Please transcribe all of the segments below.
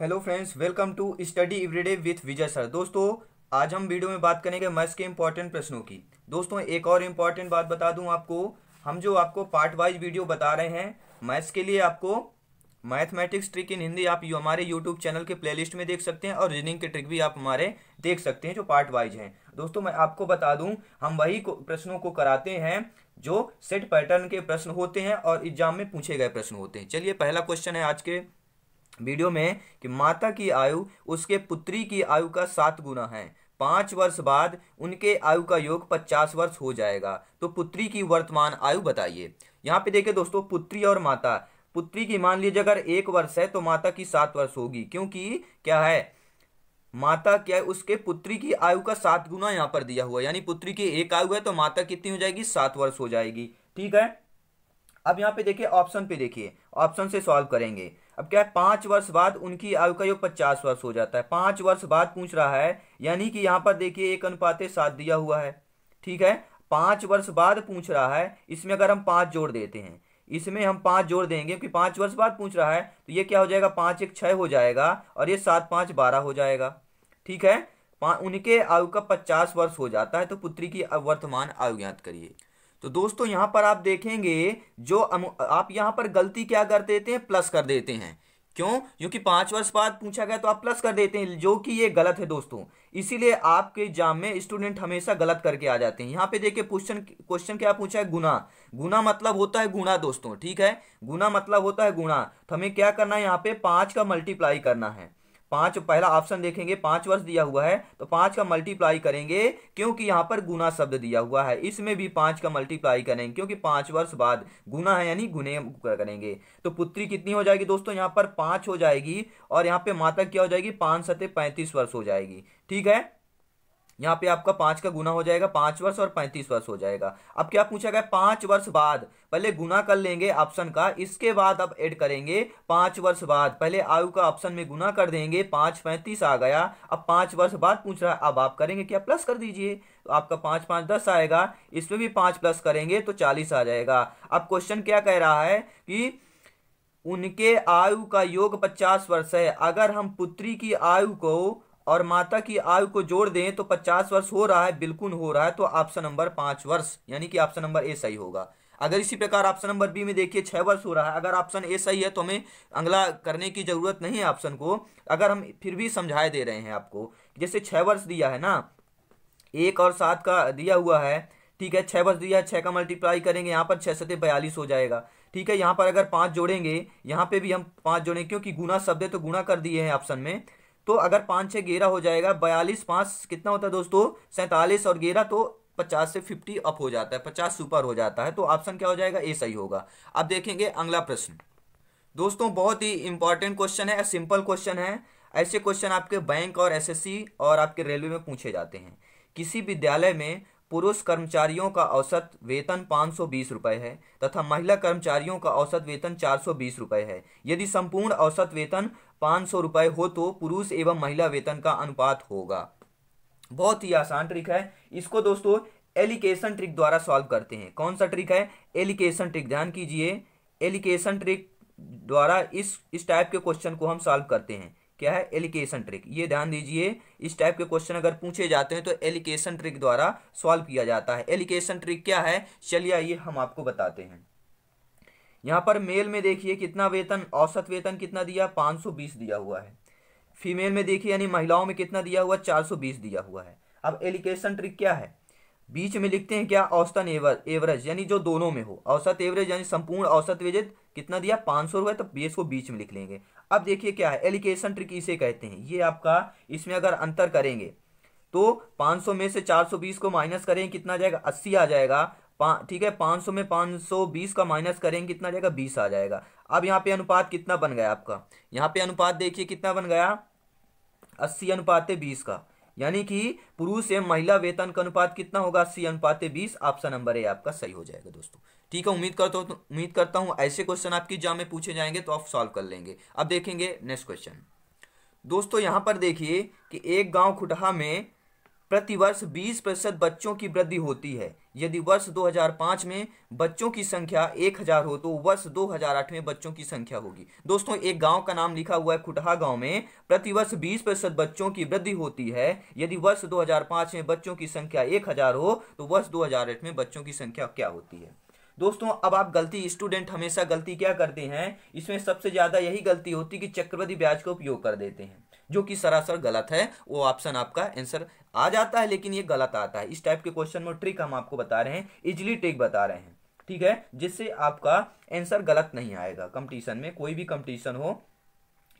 hello friends welcome to study everyday with Vijay sir दोस्तों आज हम वीडियो में बात करेंगे मैथ्स के इम्पोर्टेंट प्रश्नों की दोस्तों एक और इम्पॉर्टेंट बात बता दूं आपको हम जो आपको पार्ट वाइज वीडियो बता रहे हैं मैथ्स के लिए आपको मैथमेटिक्स ट्रिक इन हिंदी आप हमारे यूट्यूब चैनल के प्ले में देख सकते हैं और रीजनिंग के ट्रिक भी आप हमारे देख सकते हैं जो पार्ट वाइज हैं दोस्तों मैं आपको बता दूँ हम वही प्रश्नों को कराते हैं जो सेट पैटर्न के प्रश्न होते हैं और एग्जाम में पूछे गए प्रश्न होते हैं चलिए पहला क्वेश्चन है आज के वीडियो में कि माता की आयु उसके पुत्री की आयु का सात गुना है पांच वर्ष बाद उनके आयु का योग पचास वर्ष हो जाएगा तो पुत्री की वर्तमान आयु बताइए यहाँ पे देखिए दोस्तों पुत्री और माता पुत्री की मान लीजिए अगर एक वर्ष है तो माता की सात वर्ष होगी क्योंकि क्या है माता क्या है उसके पुत्री की आयु का सात गुना यहाँ पर दिया हुआ यानी पुत्री की एक आयु है तो माता कितनी हो जाएगी सात वर्ष हो जाएगी ठीक है अब यहाँ पे देखिए ऑप्शन पे देखिए ऑप्शन से सॉल्व करेंगे अब क्या है पांच वर्ष बाद उनकी आयु का योग पचास वर्ष हो जाता है पांच वर्ष बाद पूछ रहा है यानी कि यहां पर देखिए एक अनुपात सात दिया हुआ है ठीक है पांच वर्ष बाद पूछ रहा है इसमें अगर हम पांच जोड़ देते हैं इसमें हम पांच जोड़ देंगे क्योंकि पांच वर्ष बाद पूछ रहा है तो ये क्या हो जाएगा पांच एक छह हो जाएगा और ये सात पांच बारह हो जाएगा ठीक है उनके आयु का पचास वर्ष हो जाता है तो पुत्री की वर्तमान आयु ज्ञात करिए तो दोस्तों यहाँ पर आप देखेंगे जो आप यहाँ पर गलती क्या कर देते हैं प्लस कर देते हैं क्यों क्योंकि पांच वर्ष बाद पूछा गया तो आप प्लस कर देते हैं जो कि ये गलत है दोस्तों इसीलिए आपके एग्जाम में स्टूडेंट हमेशा गलत करके आ जाते हैं यहाँ पे देखिए क्वेश्चन क्वेश्चन क्या पूछा है गुना गुना मतलब होता है गुणा दोस्तों ठीक है गुना मतलब होता है गुणा तो हमें क्या करना है यहाँ पे पांच का मल्टीप्लाई करना है पांच पहला ऑप्शन देखेंगे पांच वर्ष दिया हुआ है तो पांच का मल्टीप्लाई करेंगे क्योंकि यहां पर गुना शब्द दिया हुआ है इसमें भी पांच का मल्टीप्लाई करेंगे क्योंकि पांच वर्ष बाद गुना है यानी गुने करेंगे तो पुत्री कितनी हो जाएगी दोस्तों यहां पर पांच हो जाएगी और यहाँ पे माता क्या हो जाएगी पांच सते पैंतीस वर्ष हो जाएगी ठीक है यहाँ पे आपका पांच का गुना हो जाएगा पांच वर्ष और पैंतीस वर्ष हो जाएगा अब क्या पूछा गया पांच वर्ष बाद पहले गुना कर लेंगे ऑप्शन का इसके बाद अब ऐड करेंगे पांच वर्ष बाद पहले आयु का ऑप्शन में गुना कर देंगे पांच पैंतीस आ गया अब पांच वर्ष बाद पूछ रहा है अब आप करेंगे क्या प्लस कर दीजिए तो आपका पांच पांच दस आएगा इसमें भी पांच प्लस करेंगे तो चालीस आ जाएगा अब क्वेश्चन क्या कह रहा है कि उनके आयु का योग पचास वर्ष है अगर हम पुत्री की आयु को और माता की आयु को जोड़ दें तो पचास वर्ष हो रहा है बिल्कुल हो रहा है तो ऑप्शन नंबर पांच वर्ष यानी कि ऑप्शन नंबर ए सही होगा अगर इसी प्रकार ऑप्शन नंबर बी में देखिए छह वर्ष हो रहा है अगर ऑप्शन ए सही है तो हमें अंगला करने की ज़रूरत नहीं है ऑप्शन को अगर हम फिर भी समझाए दे रहे हैं आपको जैसे छह वर्ष दिया है ना एक और सात का दिया हुआ है ठीक है छह वर्ष दिया है छह का मल्टीप्लाई करेंगे यहाँ पर छह सत्य बयालीस हो जाएगा ठीक है यहाँ पर अगर पांच जोड़ेंगे यहाँ पे भी हम पांच जोड़ेंगे क्योंकि गुना शब्द है तो गुना कर दिए हैं ऑप्शन में तो अगर पाँच छः गेरा हो जाएगा बयालीस पाँच कितना होता है दोस्तों सैंतालीस और गेरा तो पचास से फिफ्टी अप हो जाता है पचास सुपर हो जाता है तो ऑप्शन क्या हो जाएगा ए सही होगा अब देखेंगे अगला प्रश्न दोस्तों बहुत ही इंपॉर्टेंट क्वेश्चन है सिंपल क्वेश्चन है ऐसे क्वेश्चन आपके बैंक और एसएससी और आपके रेलवे में पूछे जाते हैं किसी विद्यालय में पुरुष कर्मचारियों का औसत वेतन पाँच सौ बीस रुपये है तथा महिला कर्मचारियों का औसत वेतन चार सौ बीस रुपये है यदि संपूर्ण औसत वेतन पाँच सौ रुपये हो तो पुरुष एवं महिला वेतन का अनुपात होगा बहुत ही आसान ट्रिक है इसको दोस्तों एलिकेशन ट्रिक द्वारा सॉल्व करते हैं कौन सा ट्रिक है एलिकेशन ट्रिक ध्यान कीजिए एलिकेशन ट्रिक द्वारा इस इस टाइप के क्वेश्चन को हम सॉल्व करते हैं क्या है एलिकेशन ट्रिक ये ध्यान दीजिए इस टाइप के क्वेश्चन अगर पूछे जाते हैं तो एलिकेशन ट्रिक द्वारा सॉल्व किया जाता है एलिकेशन ट्रिक क्या है चलिए आइए हम आपको बताते हैं यहाँ पर मेल में देखिए कितना वेतन औसत वेतन कितना दिया 520 दिया हुआ है फीमेल में देखिए यानी महिलाओं में कितना दिया हुआ 420 दिया हुआ है अब एलिकेशन ट्रिक क्या है बीच में लिखते हैं क्या औसतन एवरेज यानी जो दोनों में हो औसत एवरेज यानी संपूर्ण औसत वेजेज कितना दिया पाँच सौ रुपये तो बेस को बीच में लिख लेंगे अब देखिए क्या है एलिकेशन ट्रिक इसे कहते हैं ये आपका इसमें अगर अंतर करेंगे तो 500 में से 420 को माइनस करें कितना जाएगा 80 आ जाएगा ठीक है 500 में 520 का माइनस करें कितना जाएगा 20 आ जाएगा अब यहाँ पे अनुपात कितना बन गया आपका यहाँ पे अनुपात देखिए कितना बन गया 80 अनुपात है बीस का यानी कि पुरुष एवं महिला वेतन का अनुपात कितना होगा सी अनुपात बीस ऑप्शन नंबर ए आपका सही हो जाएगा दोस्तों ठीक है उम्मीद करता हूँ उम्मीद करता हूँ ऐसे क्वेश्चन आपकी एग्जाम में पूछे जाएंगे तो आप सॉल्व कर लेंगे अब देखेंगे नेक्स्ट क्वेश्चन दोस्तों यहां पर देखिए कि एक गांव खुटहा में प्रतिवर्ष 20 प्रतिशत बच्चों की वृद्धि होती है यदि वर्ष 2005 में बच्चों की संख्या 1000 हो तो वर्ष 2008 में बच्चों की संख्या होगी दोस्तों एक गांव का नाम लिखा हुआ है खुटहा गांव में प्रतिवर्ष 20 प्रतिशत बच्चों की वृद्धि होती है यदि वर्ष 2005 में बच्चों की संख्या 1000 हो तो वर्ष 2008 में बच्चों की संख्या क्या होती है दोस्तों अब आप गलती स्टूडेंट हमेशा गलती क्या करते हैं इसमें सबसे ज़्यादा यही गलती होती है कि चक्रवर्ती ब्याज का उपयोग कर देते हैं जो कि सरासर गलत है वो ऑप्शन आपका आंसर आ जाता है लेकिन ये गलत आता है इस टाइप के क्वेश्चन में ट्रिक हम आपको बता रहे हैं इजिली ट्रिक बता रहे हैं ठीक है जिससे आपका आंसर गलत नहीं आएगा कंपटीशन में कोई भी कंपटीशन हो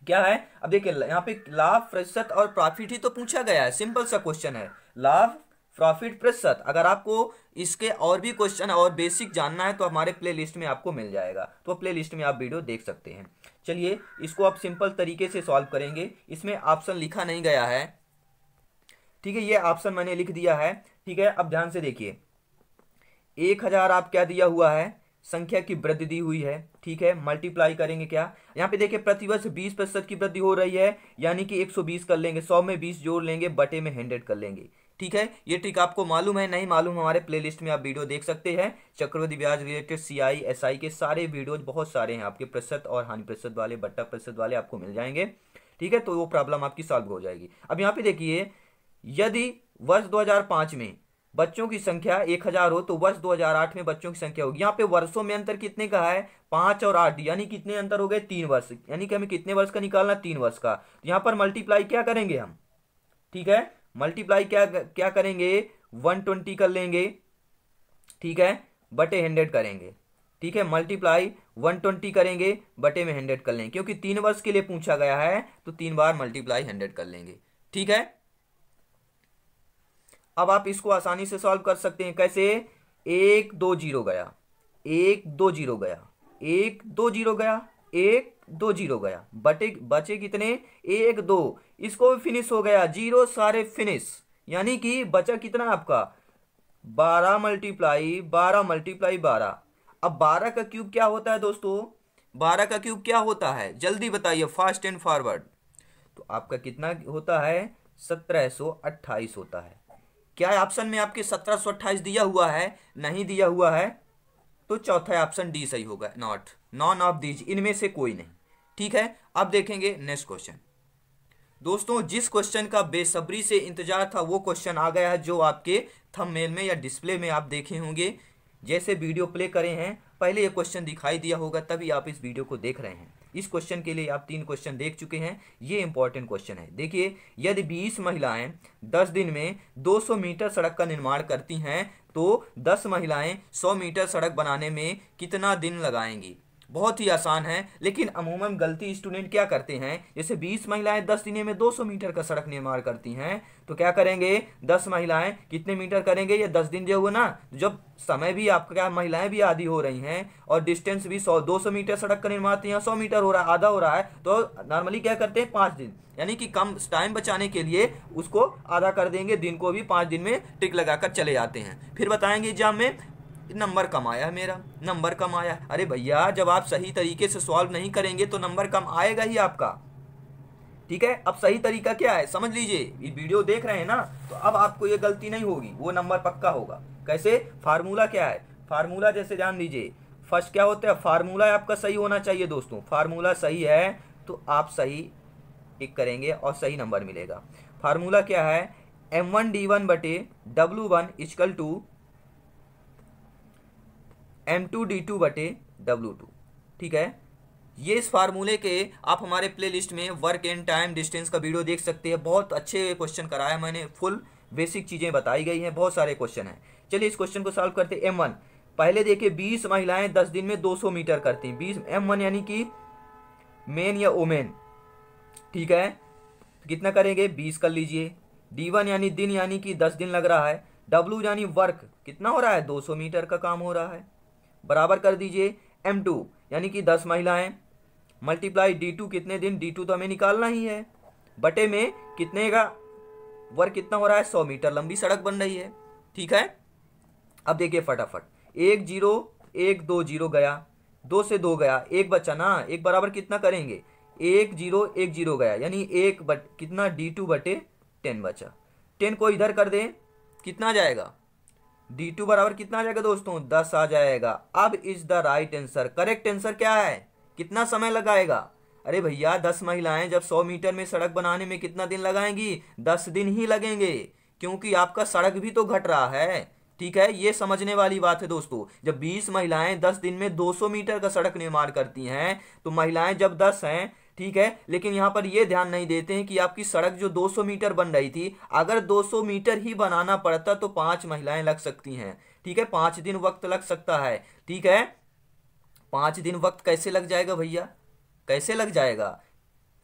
क्या है अब देखिए यहाँ पे लाभ प्रतिशत और प्रॉफिट ही तो पूछा गया है सिंपल सा क्वेश्चन है लाभ प्रॉफिट प्रतिशत अगर आपको इसके और भी क्वेश्चन और बेसिक जानना है तो हमारे प्लेलिस्ट में आपको मिल जाएगा तो प्लेलिस्ट में आप वीडियो देख सकते हैं चलिए इसको आप सिंपल तरीके से सॉल्व करेंगे इसमें ऑप्शन लिखा नहीं गया है ठीक है ये ऑप्शन मैंने लिख दिया है ठीक है अब ध्यान से देखिए एक हज़ार आप क्या दिया हुआ है संख्या की वृद्धि दी हुई है ठीक है मल्टीप्लाई करेंगे क्या यहाँ पे देखिए प्रतिवर्ष बीस प्रतिशत की वृद्धि हो रही है यानी कि 120 कर लेंगे सौ में बीस जोड़ लेंगे बटे में हंड्रेड कर लेंगे ठीक है ये ट्रिक आपको मालूम है नहीं मालूम हमारे प्लेलिस्ट में आप वीडियो देख सकते हैं चक्रवृद्धि ब्याज related C I S I के सारे वीडियोज बहुत सारे हैं आपके प्रतिशत और हानि प्रतिशत वाले बट्टा प्रतिशत वाले आपको मिल जाएंगे ठीक है तो वो प्रॉब्लम आपकी सॉल्व हो जाएगी अब यहाँ पे देखिए यदि वर्ष 2005 में बच्चों की संख्या एक हजार हो तो वर्ष 2008 में बच्चों की संख्या होगी यहाँ पे वर्षों में अंतर कितने का है पांच और आठ यानी कितने अंतर हो गए तीन वर्ष यानी कि हमें कितने वर्ष का निकालना तीन वर्ष का यहाँ पर मल्टीप्लाई क्या करेंगे हम ठीक है मल्टीप्लाई क्या क्या करेंगे वन ट्वेंटी कर लेंगे ठीक है बटे हंड्रेड करेंगे ठीक है मल्टीप्लाई वन ट्वेंटी करेंगे बटे में हंड्रेड कर लेंगे क्योंकि तीन वर्ष के लिए पूछा गया है तो तीन बार मल्टीप्लाई हंड्रेड कर लेंगे ठीक है अब आप इसको आसानी से सॉल्व कर सकते हैं कैसे एक दो जीरो गया एक दो जीरो गया एक दो जीरो गया एक दो जीरो गया बटे बचे कितने एक दो इसको भी फिनिश हो गया जीरो सारे फिनिश यानी कि बचा कितना आपका बारह मल्टीप्लाई बारह मल्टीप्लाई बारह अब बारह का क्यूब क्या होता है दोस्तों बारह का क्यूब क्या होता है जल्दी बताइए फास्ट एंड फॉरवर्ड तो आपका कितना होता है सत्रह सौ अट्ठाईस होता है क्या ऑप्शन में आपके सत्रह सौ अट्ठाईस दिया हुआ है नहीं दिया हुआ है तो चौथा ऑप्शन डी सही होगा नॉट नॉन ऑफ दीज इनमें से कोई नहीं ठीक है अब देखेंगे नेक्स्ट क्वेश्चन दोस्तों जिस क्वेश्चन का बेसब्री से इंतजार था वो क्वेश्चन आ गया है जो आपके थंबनेल में या डिस्प्ले में आप देखे होंगे जैसे वीडियो प्ले करे हैं पहले ये क्वेश्चन दिखाई दिया होगा तभी आप इस वीडियो को देख रहे हैं इस क्वेश्चन के लिए आप तीन क्वेश्चन देख चुके हैं ये इंपॉर्टेंट क्वेश्चन है देखिए यदि बीस महिलाएं दस दिन में 200 मीटर सड़क का निर्माण करती हैं तो 10 महिलाएं 100 मीटर सड़क बनाने में कितना दिन लगाएंगी बहुत ही आसान है लेकिन अमूमन गलती स्टूडेंट क्या करते हैं जैसे 20 महिलाएं 10 दिन में 200 मीटर का सड़क निर्माण करती हैं तो क्या करेंगे 10 महिलाएं कितने मीटर करेंगे ये 10 दिन जो ना जब समय भी आपका क्या महिलाएं भी आधी हो रही हैं और डिस्टेंस भी 100 200 मीटर सड़क का निर्माण या सौ मीटर हो रहा है आधा हो रहा है तो नॉर्मली क्या करते हैं पाँच दिन यानी कि कम टाइम बचाने के लिए उसको आधा कर देंगे दिन को भी पाँच दिन में टिक लगा चले जाते हैं फिर बताएंगे एग्जाम में नंबर कम आया मेरा नंबर कम आया अरे भैया जब आप सही तरीके से सॉल्व नहीं करेंगे तो नंबर कम आएगा ही आपका ठीक है अब सही तरीका क्या है समझ लीजिए वीडियो देख रहे हैं ना तो अब आपको ये गलती नहीं होगी वो नंबर पक्का होगा कैसे फार्मूला क्या है फार्मूला जैसे जान लीजिए फर्स्ट क्या होता है फार्मूला आपका सही होना चाहिए दोस्तों फार्मूला सही है तो आप सही टिक करेंगे और सही नंबर मिलेगा फार्मूला क्या है एम वन डी वन बटे W one is equal to M two D two बटे डब्लू टू ठीक है ये इस फार्मूले के आप हमारे प्लेलिस्ट में वर्क एंड टाइम डिस्टेंस का वीडियो देख सकते हैं बहुत अच्छे क्वेश्चन कराया मैंने फुल बेसिक चीज़ें बताई गई हैं बहुत सारे क्वेश्चन हैं चलिए इस क्वेश्चन को सॉल्व करते हैं एम वन पहले देखिए बीस महिलाएं दस दिन में 200 मीटर करती हैं बीस एम वन यानी कि मेन या ओमेन ठीक है कितना करेंगे बीस कर लीजिए डी वन यानी दिन यानी कि दस दिन लग रहा है डब्लू यानी वर्क कितना हो रहा है 200 मीटर का काम हो रहा है बराबर कर दीजिए एम टू यानी कि दस महिलाएं मल्टीप्लाई डी टू कितने दिन डी टू तो हमें निकालना ही है बटे में कितने का वर्ग कितना हो रहा है सौ मीटर लंबी सड़क बन रही है ठीक है अब देखिए फटाफट एक जीरो एक दो जीरो गया दो से दो गया एक बचा ना एक बराबर कितना करेंगे एक जीरो एक जीरो गया यानी एक बट कितना डी टू बटे टेन बचा टेन को इधर कर दें कितना जाएगा डी टू बराबर कितना आ जाएगा दोस्तों दस आ जाएगा अब is the right answer correct answer क्या है कितना समय लगाएगा अरे भैया दस महिलाएं जब सौ मीटर में सड़क बनाने में कितना दिन लगाएंगी दस दिन ही लगेंगे क्योंकि आपका सड़क भी तो घट रहा है ठीक है ये समझने वाली बात है दोस्तों जब 20 महिलाएं 10 दिन में 200 मीटर का सड़क निर्माण करती हैं तो महिलाएं जब 10 हैं ठीक है लेकिन यहाँ पर यह ध्यान नहीं देते हैं कि आपकी सड़क जो 200 मीटर बन रही थी अगर 200 मीटर ही बनाना पड़ता तो पांच महिलाएं लग सकती हैं ठीक है पांच दिन वक्त लग सकता है ठीक है पांच दिन वक्त कैसे लग जाएगा भैया कैसे लग जाएगा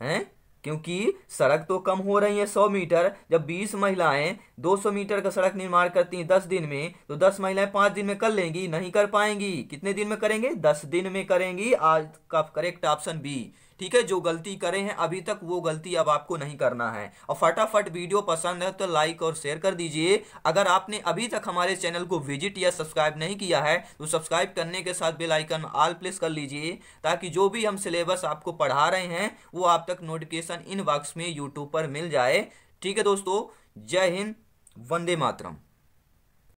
हैं क्योंकि सड़क तो कम हो रही है सौ मीटर जब बीस महिलाएं दो सौ मीटर का सड़क निर्माण करती हैं दस दिन में तो दस महिलाएं पांच दिन में कर लेंगी नहीं कर पाएंगी कितने दिन में करेंगे दस दिन में करेंगी आज का करेक्ट ऑप्शन बी ठीक है जो गलती करे हैं अभी तक वो गलती अब आपको नहीं करना है और फटाफट वीडियो पसंद है तो लाइक और शेयर कर दीजिए अगर आपने अभी तक हमारे चैनल को विजिट या सब्सक्राइब नहीं किया है तो सब्सक्राइब करने के साथ बेल आइकन आल प्लेस कर लीजिए ताकि जो भी हम सिलेबस आपको पढ़ा रहे हैं वो आप तक नोटिफिकेशन इन बॉक्स में यूट्यूब पर मिल जाए ठीक है दोस्तों जय हिंद वंदे मातरम